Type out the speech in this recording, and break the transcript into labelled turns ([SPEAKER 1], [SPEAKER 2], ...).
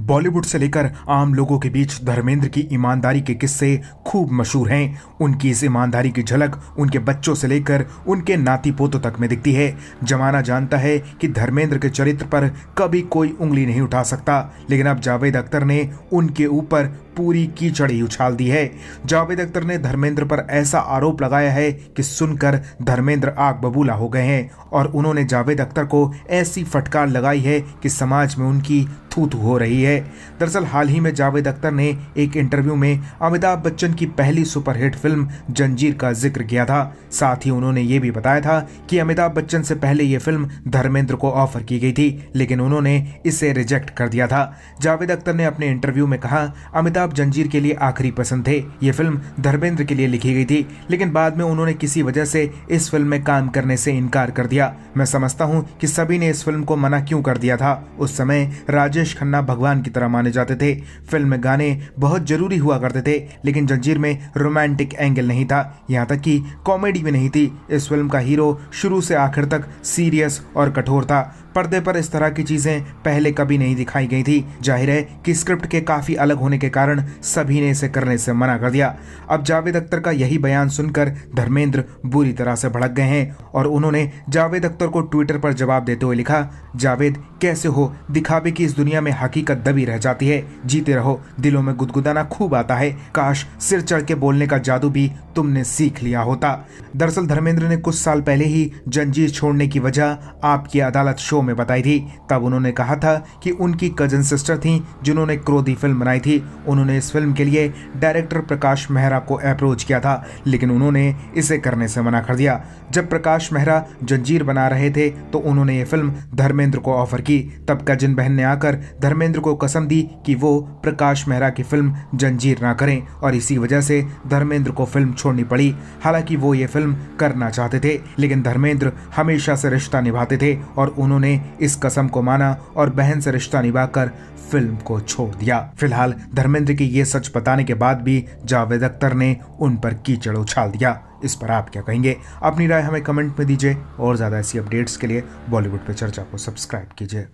[SPEAKER 1] बॉलीवुड से लेकर आम लोगों के बीच धर्मेंद्र की ईमानदारी के किस्से खूब मशहूर हैं उनकी इस ईमानदारी की झलक उनके बच्चों से लेकर उनके नाती पोतों तक में दिखती है जमाना जानता है कि धर्मेंद्र के चरित्र पर कभी कोई उंगली नहीं उठा सकता लेकिन अब जावेद अख्तर ने उनके ऊपर पूरी कीचड़ ही उछाल दी है जावेद अख्तर ने धर्मेंद्र पर ऐसा आरोप लगाया है कि सुनकर धर्मेंद्र आग बबूला हो गए हैं और उन्होंने जावेद अख्तर को ऐसी फटकार लगाई है कि समाज में उनकी थूथू हो रही है दरअसल हाल ही में जावेद अख्तर ने एक इंटरव्यू में अमिताभ बच्चन की पहली सुपरहिट फिल्म जंजीर का जिक्र किया था साथ ही उन्होंने ये भी बताया था कि अमिताभ बच्चन से पहले ये फिल्म धर्मेंद्र को ऑफर की गई थी लेकिन उन्होंने इसे रिजेक्ट कर दिया था जावेद अख्तर ने अपने इंटरव्यू में कहा अमिताभ अमिताभ जंजीर के लिए आखिरी पसंद थे ये फिल्म धर्मेंद्र के लिए लिखी गई थी लेकिन बाद में उन्होंने किसी वजह से इस फिल्म में काम करने से इनकार कर दिया मैं समझता हूँ कि सभी ने इस फिल्म को मना क्यों कर दिया था उस समय राजेश खन्ना भगवान की तरह माने जाते थे फिल्म में गाने बहुत जरूरी हुआ करते थे लेकिन जंजीर में रोमांटिक एंगल नहीं था यहाँ तक कि कॉमेडी भी नहीं थी इस फिल्म का हीरो शुरू से आखिर तक सीरियस और कठोर था पर्दे पर इस तरह की चीजें पहले कभी नहीं दिखाई गई थी जाहिर है कि स्क्रिप्ट के काफी अलग होने के कारण कारण सभी ने इसे करने से मना कर दिया अब जावेद अख्तर का यही बयान सुनकर धर्मेंद्र बुरी तरह से भड़क गए हैं और उन्होंने जावेद अख्तर को ट्विटर पर जवाब देते हुए लिखा जावेद कैसे हो दिखावे की इस दुनिया में हकीकत दबी रह जाती है जीते रहो दिलों में गुदगुदाना खूब आता है काश सिर चढ़ के बोलने का जादू भी तुमने सीख लिया होता दरअसल धर्मेंद्र ने कुछ साल पहले ही जंजीर छोड़ने की वजह आपकी अदालत शो में बताई थी तब उन्होंने कहा था कि उनकी कजन सिस्टर थी जिन्होंने क्रोधी फिल्म बनाई थी उन्होंने उन्होंने इस फिल्म के लिए डायरेक्टर प्रकाश मेहरा को अप्रोच किया था लेकिन उन्होंने इसे करने से मना कर दिया जब प्रकाश मेहरा जंजीर बना रहे थे तो उन्होंने ये फिल्म धर्मेंद्र को ऑफर की तब कजिन बहन ने आकर धर्मेंद्र को कसम दी कि वो प्रकाश मेहरा की फिल्म जंजीर ना करें और इसी वजह से धर्मेंद्र को फिल्म छोड़नी पड़ी हालांकि वो ये फिल्म करना चाहते थे लेकिन धर्मेंद्र हमेशा से रिश्ता निभाते थे और उन्होंने इस कसम को माना और बहन से रिश्ता निभाकर फिल्म को छोड़ दिया फिलहाल धर्मेंद्र की ये सच बताने के बाद भी जावेद अख्तर ने उन पर कीचड़ उछाल दिया इस पर आप क्या कहेंगे अपनी राय हमें कमेंट में दीजिए और ज़्यादा ऐसी अपडेट्स के लिए बॉलीवुड पे चर्चा को सब्सक्राइब कीजिए